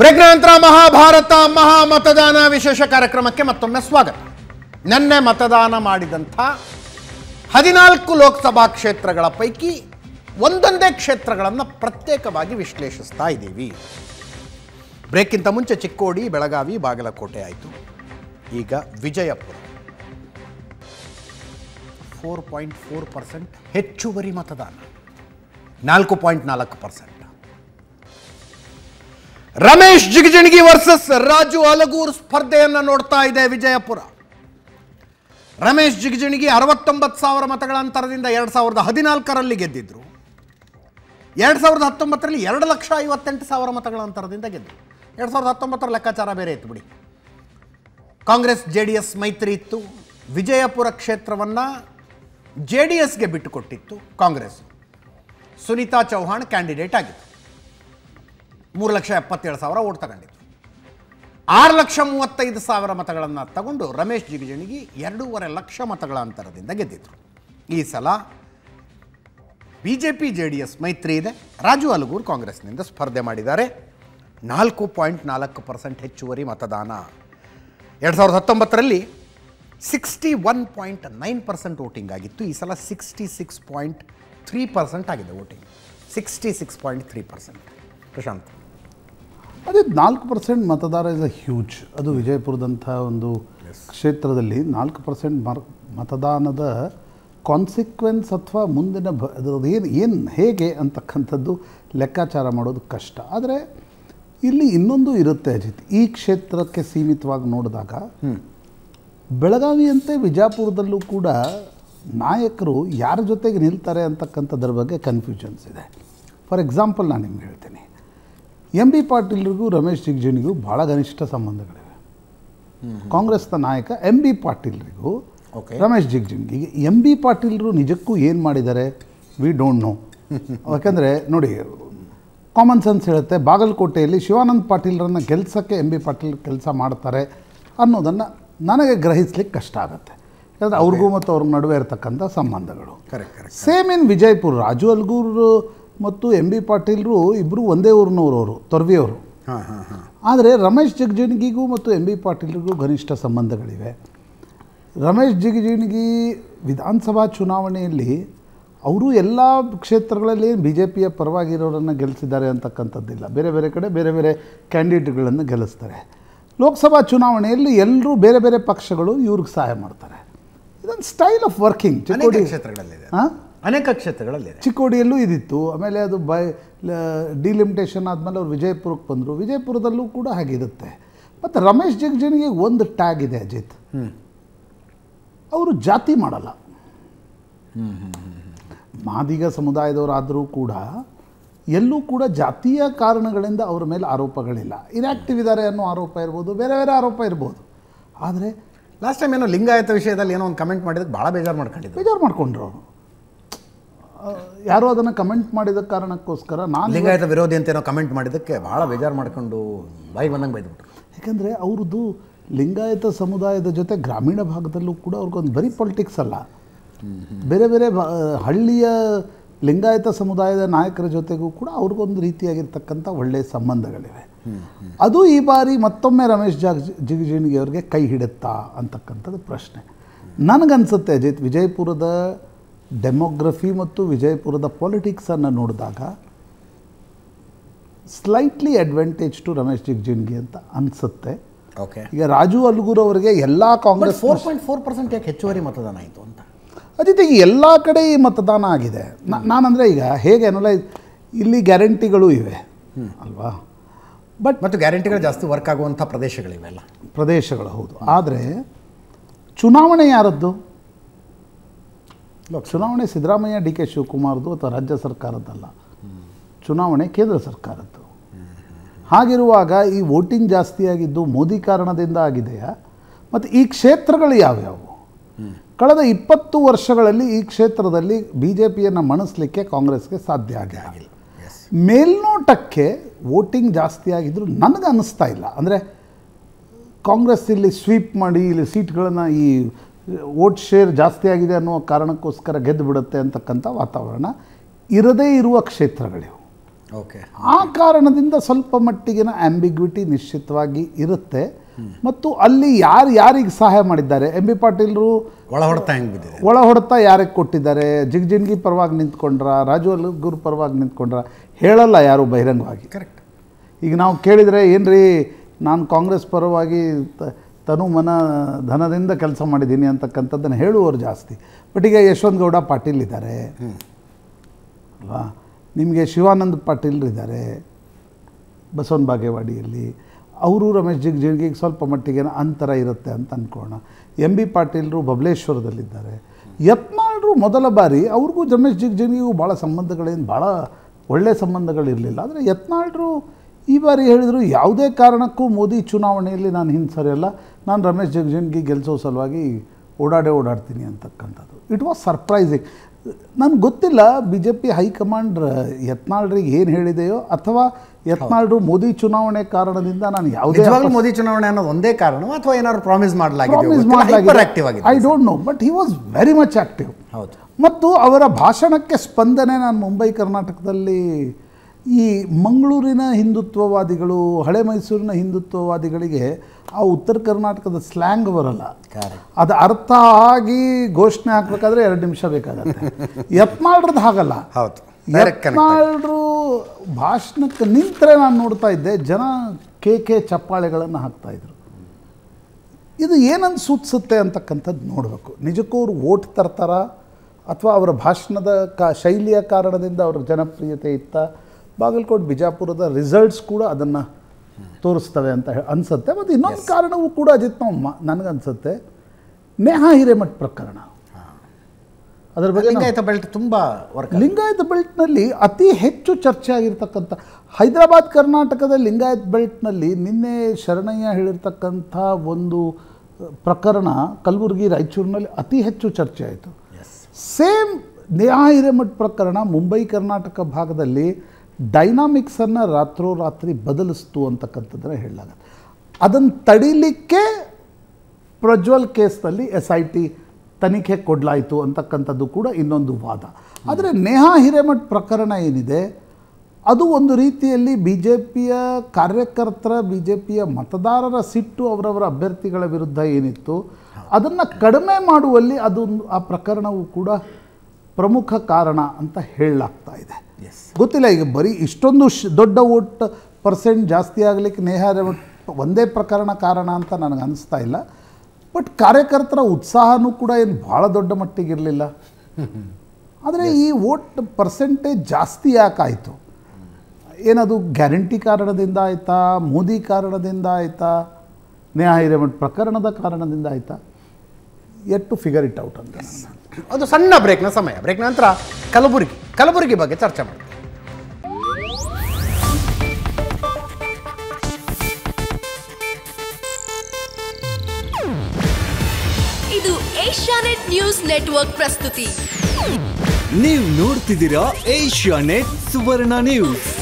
break ನಂತರ ಮಹಾಭಾರತ ಮಹಾ ಮತದಾನ ವಿಶೇಷ ಕಾರ್ಯಕ್ರಮಕ್ಕೆ ಮತ್ತೊಮ್ಮೆ ಸ್ವಾಗತ ನಿನ್ನೆ ಮತದಾನ ಮಾಡಿದಂಥ ಹದಿನಾಲ್ಕು ಲೋಕಸಭಾ ಕ್ಷೇತ್ರಗಳ ಪೈಕಿ ಒಂದೊಂದೇ ಕ್ಷೇತ್ರಗಳನ್ನು ಪ್ರತ್ಯೇಕವಾಗಿ ವಿಶ್ಲೇಷಿಸ್ತಾ ಇದ್ದೀವಿ ಬ್ರೇಕ್ಗಿಂತ ಮುಂಚೆ ಚಿಕ್ಕೋಡಿ ಬೆಳಗಾವಿ ಬಾಗಲಕೋಟೆ ಆಯಿತು ಈಗ Vijayapura four point four percent ಹೆಚ್ಚುವರಿ ಮತದಾನ ನಾಲ್ಕು ಪಾಯಿಂಟ್ ನಾಲ್ಕು ಪರ್ಸೆಂಟ್ ರಮೇಶ್ ಜಿಗಜಿಣಗಿ ವರ್ಸಸ್ ರಾಜು ಅಲಗೂರ್ ಸ್ಪರ್ಧೆಯನ್ನು ನೋಡ್ತಾ ಇದೆ ವಿಜಯಪುರ ರಮೇಶ್ ಜಿಗಜಿಣಗಿ ಅರವತ್ತೊಂಬತ್ತು ಸಾವಿರ ಮತಗಳ ಅಂತರದಿಂದ ಎರಡು ಸಾವಿರದ ಹದಿನಾಲ್ಕರಲ್ಲಿ ಗೆದ್ದಿದ್ರು ಎರಡು ಸಾವಿರದ ಹತ್ತೊಂಬತ್ತರಲ್ಲಿ ಎರಡು ಲಕ್ಷ ಐವತ್ತೆಂಟು ಸಾವಿರ ಮತಗಳ ಅಂತರದಿಂದ ಗೆದ್ದರು ಎರಡು ಸಾವಿರದ ಹತ್ತೊಂಬತ್ತರ ಲೆಕ್ಕಾಚಾರ ಬೇರೆ ಇತ್ತು ಬಿಡಿ ಕಾಂಗ್ರೆಸ್ ಜೆ ಡಿ ಎಸ್ ಮೈತ್ರಿ ಇತ್ತು ವಿಜಯಪುರ ಕ್ಷೇತ್ರವನ್ನು ಜೆ ಡಿ ಎಸ್ಗೆ ಬಿಟ್ಟುಕೊಟ್ಟಿತ್ತು ಕಾಂಗ್ರೆಸ್ ಸುನೀತಾ ಚೌಹಾಣ್ ಕ್ಯಾಂಡಿಡೇಟ್ ಆಗಿತ್ತು ಮೂರು ಲಕ್ಷ ಎಪ್ಪತ್ತೇಳು ಸಾವಿರ ಓಟ್ ತಗೊಂಡಿದ್ರು ಆರು ಲಕ್ಷ ಮೂವತ್ತೈದು ಸಾವಿರ ಮತಗಳನ್ನು ತಗೊಂಡು ರಮೇಶ್ ಜಿಗಜಿಣಗಿ ಎರಡೂವರೆ ಲಕ್ಷ ಮತಗಳ ಅಂತರದಿಂದ ಗೆದ್ದಿದ್ರು ಈ ಸಲ B J P J D S ಮೈತ್ರಿ ಇದೆ ರಾಜು ಅಲಗೂರು ಕಾಂಗ್ರೆಸ್ನಿಂದ ಸ್ಪರ್ಧೆ ಮಾಡಿದ್ದಾರೆ ನಾಲ್ಕು ಪಾಯಿಂಟ್ ನಾಲ್ಕು ಪರ್ಸೆಂಟ್ ಹೆಚ್ಚುವರಿ ಮತದಾನ ಎರಡು ಸಾವಿರದ ಹತ್ತೊಂಬತ್ತರಲ್ಲಿ sixty one point nine percent voting ಆಗಿತ್ತು ಈ ಸಲ sixty six point three percent ಆಗಿದೆ voting sixty six point three percent Prashant ಅದೇ ನಾಲ್ಕು ಪರ್ಸೆಂಟ್ ಮತದಾರ ಇಸ್ ಅ ಹ್ಯೂಜ್ ಅದು ವಿಜಯಪುರದಂಥ ಒಂದು ಕ್ಷೇತ್ರದಲ್ಲಿ ನಾಲ್ಕು ಪರ್ಸೆಂಟ್ ಮರ್ ಮತದಾನದ ಕಾನ್ಸಿಕ್ವೆನ್ಸ್ ಅಥವಾ ಮುಂದಿನ ಭ ಏನು ಏನು ಹೇಗೆ ಅಂತಕ್ಕಂಥದ್ದು ಲೆಕ್ಕಾಚಾರ ಮಾಡೋದು ಕಷ್ಟ ಆದರೆ ಇಲ್ಲಿ ಇನ್ನೊಂದು ಇರುತ್ತೆ ಅಜಿತ್ ಈ ಕ್ಷೇತ್ರಕ್ಕೆ ಸೀಮಿತವಾಗಿ ನೋಡಿದಾಗ ಬೆಳಗಾವಿಯಂತೆ ವಿಜಾಪುರದಲ್ಲೂ ಕೂಡ ನಾಯಕರು ಯಾರ ಜೊತೆಗೆ ನಿಲ್ತಾರೆ ಅಂತಕ್ಕಂಥದ್ರ ಬಗ್ಗೆ ಕನ್ಫ್ಯೂಷನ್ಸ್ ಇದೆ ಫಾರ್ ಎಕ್ಸಾಂಪಲ್ ನಾನು ನಿಮ್ಗೆ ಹೇಳ್ತೀನಿ ಎಂ ಬಿ ಪಾಟೀಲ್ರಿಗೂ ರಮೇಶ್ ಜಿಗ್ಜಿಣಿಗೂ ಭಾಳ ಘನಿಷ್ಠ ಸಂಬಂಧಗಳಿವೆ ಕಾಂಗ್ರೆಸ್ನ ನಾಯಕ ಎಂ ಬಿ ಪಾಟೀಲ್ರಿಗೂ ರಮೇಶ್ ಜಿಗ್ಜಿಣ್ಗಿಗೆ ಎಂ ಬಿ ಪಾಟೀಲ್ರು ನಿಜಕ್ಕೂ ಏನು ಮಾಡಿದ್ದಾರೆ ವಿ ಡೋಂಟ್ ನೋ ಯಾಕೆಂದರೆ ನೋಡಿ ಕಾಮನ್ ಸೆನ್ಸ್ ಹೇಳುತ್ತೆ ಬಾಗಲಕೋಟೆಯಲ್ಲಿ ಶಿವಾನಂದ್ ಪಾಟೀಲ್ರನ್ನು ಕೆಲಸಕ್ಕೆ ಎಂ ಬಿ ಪಾಟೀಲ್ ಕೆಲಸ ಮಾಡ್ತಾರೆ ಅನ್ನೋದನ್ನು ನನಗೆ ಗ್ರಹಿಸ್ಲಿಕ್ಕೆ ಕಷ್ಟ ಆಗುತ್ತೆ ಯಾಕಂದರೆ ಅವ್ರಿಗೂ ಮತ್ತು ಅವ್ರ ನಡುವೆ ಇರತಕ್ಕಂಥ ಸಂಬಂಧಗಳು correct same in Vijayapura Raju Algur ಮತ್ತು ಎಂ ಬಿ ಪಾಟೀಲ್ರು ಇಬ್ಬರು ಒಂದೇ ಊರಿನವರು ಅವರು ತೊರ್ವಿಯವರು ಆದರೆ ರಮೇಶ್ ಜಿಗಜಿಣಗಿಗೂ ಮತ್ತು ಎಂ ಬಿ ಪಾಟೀಲ್ರಿಗೂ ಘನಿಷ್ಠ ಸಂಬಂಧಗಳಿವೆ ರಮೇಶ್ ಜಿಗಜಿಣಗಿ ವಿಧಾನಸಭಾ ಚುನಾವಣೆಯಲ್ಲಿ ಅವರು ಎಲ್ಲ ಕ್ಷೇತ್ರಗಳಲ್ಲಿ ಬಿ ಜೆ ಪಿಯ ಪರವಾಗಿರೋರನ್ನು ಗೆಲ್ಲಿಸಿದ್ದಾರೆ ಅಂತಕ್ಕಂಥದ್ದಿಲ್ಲ ಬೇರೆ ಬೇರೆ ಕಡೆ ಬೇರೆ ಬೇರೆ ಕ್ಯಾಂಡಿಡೇಟ್ಗಳನ್ನು ಗೆಲ್ಲಿಸ್ತಾರೆ ಲೋಕಸಭಾ ಚುನಾವಣೆಯಲ್ಲಿ ಎಲ್ಲರೂ ಬೇರೆ ಬೇರೆ ಪಕ್ಷಗಳು ಇವ್ರಿಗೆ ಸಹಾಯ ಮಾಡ್ತಾರೆ ಇದೊಂದು ಸ್ಟೈಲ್ ಆಫ್ ವರ್ಕಿಂಗ್ ಕ್ಷೇತ್ರಗಳಲ್ಲಿ ಹಾಂ ಅನೇಕ ಕ್ಷೇತ್ರಗಳಲ್ಲಿ ಚಿಕ್ಕೋಡಿಯಲ್ಲೂ ಇದಿತ್ತು ಆಮೇಲೆ ಅದು ಬೈ ಡಿಲಿಮಿಟೇಷನ್ ಆದಮೇಲೆ ಅವರು ವಿಜಯಪುರಕ್ಕೆ ಬಂದರು ವಿಜಯಪುರದಲ್ಲೂ ಕೂಡ ಹಾಗಿರುತ್ತೆ ಮತ್ತು ರಮೇಶ್ ಜಗ್ಜಿನಿಗೆ ಒಂದು ಟ್ಯಾಗ್ ಇದೆ ಅಜಿತ್ ಅವರು ಜಾತಿ ಮಾಡಲ್ಲ ಮಾದಿಗ ಸಮುದಾಯದವರಾದರೂ ಕೂಡ ಎಲ್ಲೂ ಕೂಡ ಜಾತಿಯ ಕಾರಣಗಳಿಂದ ಅವ್ರ ಮೇಲೆ ಆರೋಪಗಳಿಲ್ಲ ಇನ್ಯಾಕ್ಟಿವ್ ಇದ್ದಾರೆ ಅನ್ನೋ ಆರೋಪ ಇರ್ಬೋದು ಬೇರೆ ಬೇರೆ ಆರೋಪ ಇರ್ಬೋದು ಆದರೆ ಲಾಸ್ಟ್ ಟೈಮ್ ಏನೋ ಲಿಂಗಾಯತ ವಿಷಯದಲ್ಲಿ ಏನೋ ಒಂದು ಕಮೆಂಟ್ ಮಾಡಿದ್ರೆ ಭಾಳ ಬೇಜಾರು ಮಾಡ್ಕೊಂಡಿದ್ದೆ ಬೇಜಾರು ಮಾಡ್ಕೊಂಡ್ರು ಅವರು ಯಾರೋ ಅದನ್ನು ಕಮೆಂಟ್ ಮಾಡಿದ ಕಾರಣಕ್ಕೋಸ್ಕರ ನಾನು ಲಿಂಗಾಯತ ವಿರೋಧಿ ಅಂತೇನೋ ಕಮೆಂಟ್ ಮಾಡಿದ್ದಕ್ಕೆ ಭಾಳ ಬೇಜಾರು ಮಾಡ್ಕೊಂಡು ಬಾಯಿ ಬಂದಂಗೆ ಬೈದ್ಬಿಟ್ರು ಯಾಕಂದರೆ ಅವ್ರದ್ದು ಲಿಂಗಾಯತ ಸಮುದಾಯದ ಜೊತೆ ಗ್ರಾಮೀಣ ಭಾಗದಲ್ಲೂ ಕೂಡ ಅವ್ರಿಗೊಂದು ಬರೀ ಪೊಲಿಟಿಕ್ಸ್ ಅಲ್ಲ ಬೇರೆ ಬೇರೆ ಹಳ್ಳಿಯ ಲಿಂಗಾಯತ ಸಮುದಾಯದ ನಾಯಕರ ಜೊತೆಗೂ ಕೂಡ ಅವ್ರಿಗೊಂದು ರೀತಿಯಾಗಿರ್ತಕ್ಕಂಥ ಒಳ್ಳೆಯ ಸಂಬಂಧಗಳಿವೆ ಅದು ಈ ಬಾರಿ ಮತ್ತೊಮ್ಮೆ ರಮೇಶ್ ಜಾಗ್ ಜಿಗಜಿಣಿಗೆ ಅವ್ರಿಗೆ ಕೈ ಹಿಡುತ್ತಾ ಅಂತಕ್ಕಂಥದ್ದು ಪ್ರಶ್ನೆ ನನಗನ್ಸುತ್ತೆ ಅಜಿತ್ ವಿಜಯಪುರದ ಡೆಮೋಗ್ರಫಿ ಮತ್ತು ವಿಜಯಪುರದ ಪಾಲಿಟಿಕ್ಸನ್ನು ನೋಡಿದಾಗ ಸ್ಲೈಟ್ಲಿ ಅಡ್ವಾಂಟೇಜ್ ಟು ರಮೇಶ್ ಜಿಗ್ಜಿನ್ಗೆ ಅಂತ ಅನಿಸುತ್ತೆ ಓಕೆ ಈಗ ರಾಜು ಅಲ್ಗೂರ್ ಅವರಿಗೆ ಎಲ್ಲ Congress four point four percent ಯಾಕೆ ಹೆಚ್ಚುವರಿ ಮತದಾನ ಆಯಿತು ಅಂತ ಅದೇ ಈಗ ಎಲ್ಲ ಕಡೆ ಈ ಮತದಾನ ಆಗಿದೆ ನಾನಂದರೆ ಈಗ ಹೇಗೆ ಅನ್ನಲ್ಲ ಇಲ್ಲಿ ಗ್ಯಾರಂಟಿಗಳು ಇವೆ ಅಲ್ವಾ ಬಟ್ ಮತ್ತು ಗ್ಯಾರಂಟಿಗಳು ಜಾಸ್ತಿ ವರ್ಕ್ ಆಗುವಂಥ ಅಲ್ಲ ಪ್ರದೇಶಗಳು ಹೌದು ಆದರೆ ಚುನಾವಣೆ ಯಾರದ್ದು ಇಲ್ಲ ಚುನಾವಣೆ ಸಿದ್ದರಾಮಯ್ಯ ಡಿ ಕೆ ಶಿವಕುಮಾರ್ದು ಅಥವಾ ರಾಜ್ಯ ಸರ್ಕಾರದ್ದಲ್ಲ ಚುನಾವಣೆ ಕೇಂದ್ರ ಸರ್ಕಾರದ್ದು ಹಾಗಿರುವಾಗ ಈ ವೋಟಿಂಗ್ ಜಾಸ್ತಿಯಾಗಿದ್ದು ಮೋದಿ ಕಾರಣದಿಂದ ಆಗಿದೆಯಾ ಮತ್ತು ಈ ಕ್ಷೇತ್ರಗಳು ಯಾವ್ಯಾವು ಕಳೆದ ಇಪ್ಪತ್ತು ವರ್ಷಗಳಲ್ಲಿ ಈ ಕ್ಷೇತ್ರದಲ್ಲಿ ಬಿ ಜೆ ಪಿಯನ್ನು ಮಣಿಸ್ಲಿಕ್ಕೆ ಕಾಂಗ್ರೆಸ್ಗೆ ಸಾಧ್ಯ ಆಗೇ ಆಗಿಲ್ಲ ಮೇಲ್ನೋಟಕ್ಕೆ ವೋಟಿಂಗ್ ಜಾಸ್ತಿ ಆಗಿದ್ದರೂ ನನಗೆ ಅನ್ನಿಸ್ತಾ ಇಲ್ಲ ಅಂದರೆ ಕಾಂಗ್ರೆಸ್ ಇಲ್ಲಿ ಸ್ವೀಪ್ ಮಾಡಿ ಇಲ್ಲಿ ಸೀಟ್ಗಳನ್ನು ಈ ವೋಟ್ ಶೇರ್ ಜಾಸ್ತಿ ಆಗಿದೆ ಅನ್ನೋ ಕಾರಣಕ್ಕೋಸ್ಕರ ಗೆದ್ದು ಬಿಡುತ್ತೆ ಅಂತಕ್ಕಂಥ ವಾತಾವರಣ ಇರದೇ ಇರುವ ಕ್ಷೇತ್ರಗಳಿವು ಓಕೆ ಆ ಕಾರಣದಿಂದ ಸ್ವಲ್ಪ ಮಟ್ಟಿಗಿನ ಆ್ಯಂಬಿಗ್ವಿಟಿ ನಿಶ್ಚಿತವಾಗಿ ಇರುತ್ತೆ ಮತ್ತು ಅಲ್ಲಿ ಯಾರು ಯಾರಿಗೆ ಸಹಾಯ ಮಾಡಿದ್ದಾರೆ ಎಂ ಬಿ ಪಾಟೀಲ್ರು ಒಳ ಹೊಡೆತ ಹೆಂಗೆ ಒಳ ಹೊಡೆತ ಯಾರಿಗೆ ಕೊಟ್ಟಿದ್ದಾರೆ ಜಿನ್ಗಿ ಪರವಾಗಿ ನಿಂತ್ಕೊಂಡ್ರ ರಾಜು ಗುರು ಪರವಾಗಿ ನಿಂತ್ಕೊಂಡ್ರ ಹೇಳಲ್ಲ ಯಾರು ಬಹಿರಂಗವಾಗಿ ಕರೆಕ್ಟ್ ಈಗ ನಾವು ಕೇಳಿದರೆ ಏನು ರೀ ನಾನು ಕಾಂಗ್ರೆಸ್ ಪರವಾಗಿ ತನು ಮನ ಧನದಿಂದ ಕೆಲಸ ಮಾಡಿದ್ದೀನಿ ಅಂತಕ್ಕಂಥದ್ದನ್ನು ಹೇಳುವವರು ಜಾಸ್ತಿ ಬಟ್ ಈಗ ಗೌಡ ಪಾಟೀಲ್ ಇದ್ದಾರೆ ಅಲ್ವಾ ನಿಮಗೆ ಶಿವಾನಂದ ಪಾಟೀಲ್ರಿದ್ದಾರೆ ಬಸವನ ಬಾಗೇವಾಡಿಯಲ್ಲಿ ಅವರು ರಮೇಶ್ ಜಿಗ್ಜಿಣ್ಗಿಗೆ ಸ್ವಲ್ಪ ಮಟ್ಟಿಗೆ ಅಂತರ ಇರುತ್ತೆ ಅಂತ ಅಂದ್ಕೋಣ ಎಂ ಬಿ ಪಾಟೀಲರು ಬಬಲೇಶ್ವರದಲ್ಲಿದ್ದಾರೆ ಯತ್ನಾಳರು ಮೊದಲ ಬಾರಿ ಅವ್ರಿಗೂ ರಮೇಶ್ ಜಿಗ್ಜಿಡ್ಗಿಗೂ ಭಾಳ ಸಂಬಂಧಗಳೇನು ಭಾಳ ಒಳ್ಳೆಯ ಸಂಬಂಧಗಳಿರಲಿಲ್ಲ ಆದರೆ ಯತ್ನಾಳರು ಈ ಬಾರಿ ಹೇಳಿದರು ಯಾವುದೇ ಕಾರಣಕ್ಕೂ ಮೋದಿ ಚುನಾವಣೆಯಲ್ಲಿ ನಾನು ಹಿಂದೆ ಸರಿಯಲ್ಲ ನಾನು ರಮೇಶ್ ಜಗಜಿನ್ಗೆ ಗೆಲ್ಲಿಸೋ ಸಲುವಾಗಿ ಓಡಾಡೇ ಓಡಾಡ್ತೀನಿ ಅಂತಕ್ಕಂಥದ್ದು ಇಟ್ ವಾಸ್ ಸರ್ಪ್ರೈಸಿಂಗ್ ನನಗೆ ಗೊತ್ತಿಲ್ಲ ಬಿ ಜೆ ಪಿ ಹೈಕಮಾಂಡ್ ಯತ್ನಾಳ್ರಿಗೆ ಏನು ಹೇಳಿದೆಯೋ ಅಥವಾ ಯತ್ನಾಳ್ರು ಮೋದಿ ಚುನಾವಣೆ ಕಾರಣದಿಂದ ನಾನು ಯಾವುದೇ ಮೋದಿ ಚುನಾವಣೆ ಅನ್ನೋದು ಒಂದೇ ಕಾರಣ ಅಥವಾ ಏನಾದ್ರು ಪ್ರಾಮಿಸ್ ಮಾಡಲಾಗಿದೆ I don't know but he was very much active ಹೌದು ಮತ್ತು ಅವರ ಭಾಷಣಕ್ಕೆ ಸ್ಪಂದನೆ ನಾನು ಮುಂಬೈ ಕರ್ನಾಟಕದಲ್ಲಿ ಈ ಮಂಗಳೂರಿನ ಹಿಂದುತ್ವವಾದಿಗಳು ಹಳೆ ಮೈಸೂರಿನ ಹಿಂದುತ್ವವಾದಿಗಳಿಗೆ ಆ ಉತ್ತರ ಕರ್ನಾಟಕದ ಸ್ಲ್ಯಾಂಗ್ ಬರಲ್ಲ ಅದು ಅರ್ಥ ಆಗಿ ಘೋಷಣೆ ಹಾಕ್ಬೇಕಾದ್ರೆ ಎರಡು ನಿಮಿಷ ಬೇಕಾಗುತ್ತೆ ಯತ್ನಾಳ್ರದ್ದು ಹಾಗಲ್ಲ ಹೌದು ಯತ್ನಾಳ್ರು ಭಾಷಣಕ್ಕೆ ನಿಂತರೆ ನಾನು ನೋಡ್ತಾ ಇದ್ದೆ ಜನ ಕೆ ಕೆ ಚಪ್ಪಾಳೆಗಳನ್ನು ಇದ್ರು ಇದು ಏನನ್ನು ಸೂಚಿಸುತ್ತೆ ಅಂತಕ್ಕಂಥದ್ದು ನೋಡಬೇಕು ನಿಜಕ್ಕೂ ಅವ್ರು ಓಟ್ ತರ್ತಾರ ಅಥವಾ ಅವರ ಭಾಷಣದ ಕ ಶೈಲಿಯ ಕಾರಣದಿಂದ ಅವ್ರ ಜನಪ್ರಿಯತೆ ಇತ್ತ ಬಾಗಲಕೋಟೆ ಬಿಜಾಪುರದ ರಿಸಲ್ಟ್ಸ್ ಕೂಡ ಅದನ್ನು ತೋರಿಸ್ತವೆ ಅಂತ ಅನಿಸುತ್ತೆ ಮತ್ತು ಇನ್ನೊಂದು ಕಾರಣವೂ ಕೂಡ ಅಜಿತ್ ನಾವು ನನಗನ್ಸುತ್ತೆ ನೇಹಾ ಹಿರೇಮಠ್ ಪ್ರಕರಣ ಅದರ ಬಗ್ಗೆ ಲಿಂಗಾಯತ ಬೆಲ್ಟ್ ತುಂಬ ವರ್ಕ್ ಲಿಂಗಾಯತ ಬೆಲ್ಟ್ನಲ್ಲಿ ಅತಿ ಹೆಚ್ಚು ಚರ್ಚೆ ಆಗಿರ್ತಕ್ಕಂಥ ಹೈದರಾಬಾದ್ ಕರ್ನಾಟಕದ ಲಿಂಗಾಯತ್ ಬೆಲ್ಟ್ನಲ್ಲಿ ನಿನ್ನೆ ಶರಣಯ್ಯ ಹೇಳಿರ್ತಕ್ಕಂಥ ಒಂದು ಪ್ರಕರಣ ಕಲಬುರಗಿ ರಾಯಚೂರಿನಲ್ಲಿ ಅತಿ ಹೆಚ್ಚು ಚರ್ಚೆ ಆಯಿತು ಸೇಮ್ ನೇಹಾ ಹಿರೇಮಠ ಪ್ರಕರಣ ಮುಂಬೈ ಕರ್ನಾಟಕ ಭಾಗದಲ್ಲಿ ಡೈನಾಮಿಕ್ಸನ್ನು ರಾತ್ರೋರಾತ್ರಿ ಬದಲಿಸ್ತು ಅಂತಕ್ಕಂಥದ್ದನ್ನು ಹೇಳಲಾಗತ್ತೆ ಅದನ್ನು ತಡಿಲಿಕ್ಕೆ ಪ್ರಜ್ವಲ್ ಕೇಸ್ನಲ್ಲಿ ಎಸ್ ಐ ಟಿ ತನಿಖೆ ಕೊಡಲಾಯಿತು ಅಂತಕ್ಕಂಥದ್ದು ಕೂಡ ಇನ್ನೊಂದು ವಾದ ಆದರೆ ನೇಹಾ ಹಿರೇಮಠ್ ಪ್ರಕರಣ ಏನಿದೆ ಅದು ಒಂದು ರೀತಿಯಲ್ಲಿ ಬಿ ಜೆ ಪಿಯ ಕಾರ್ಯಕರ್ತರ ಬಿ ಜೆ ಪಿಯ ಮತದಾರರ ಸಿಟ್ಟು ಅವರವರ ಅಭ್ಯರ್ಥಿಗಳ ವಿರುದ್ಧ ಏನಿತ್ತು ಅದನ್ನು ಕಡಿಮೆ ಮಾಡುವಲ್ಲಿ ಅದೊಂದು ಆ ಪ್ರಕರಣವು ಕೂಡ ಪ್ರಮುಖ ಕಾರಣ ಅಂತ ಹೇಳಲಾಗ್ತಾ ಇದೆ ಗೊತ್ತಿಲ್ಲ ಈಗ ಬರೀ ಇಷ್ಟೊಂದು ಶ್ ದೊಡ್ಡ ಓಟ್ ಪರ್ಸೆಂಟ್ ಜಾಸ್ತಿ ಆಗಲಿಕ್ಕೆ ನೇಹ ಒಂದೇ ಪ್ರಕರಣ ಕಾರಣ ಅಂತ ನನಗೆ ಅನಿಸ್ತಾ ಇಲ್ಲ ಬಟ್ ಕಾರ್ಯಕರ್ತರ ಉತ್ಸಾಹನೂ ಕೂಡ ಏನು ಭಾಳ ದೊಡ್ಡ ಮಟ್ಟಿಗಿರಲಿಲ್ಲ ಆದರೆ ಈ ವೋಟ್ ಪರ್ಸೆಂಟೇಜ್ ಜಾಸ್ತಿ ಯಾಕಾಯಿತು ಏನದು ಗ್ಯಾರಂಟಿ ಕಾರಣದಿಂದ ಆಯಿತಾ ಮೋದಿ ಕಾರಣದಿಂದ ಆಯಿತಾ ನೇಹಾ ಹಿರೇಮಠ ಪ್ರಕರಣದ ಕಾರಣದಿಂದ ಆಯಿತಾ at to figure it out ಅಂತ ಅದು ಸಣ್ಣ ಬ್ರೇಕ್ನ ಸಮಯ ಬ್ರೇಕ್ ನಂತರ ಕಲಬುರಗಿ ಕಲಬುರಗಿ ಬಗ್ಗೆ ಚರ್ಚೆ ಮಾಡ್ತೀವಿ ಇದು ಏಷ್ಯಾನೆಟ್ ನ್ಯೂಸ್ ನೆಟ್ವರ್ಕ್ ಪ್ರಸ್ತುತಿ ನೀವು ನೋಡ್ತಿದ್ದೀರಾ ಏಷ್ಯಾನೆಟ್ ಸುವರ್ಣ ನ್ಯೂಸ್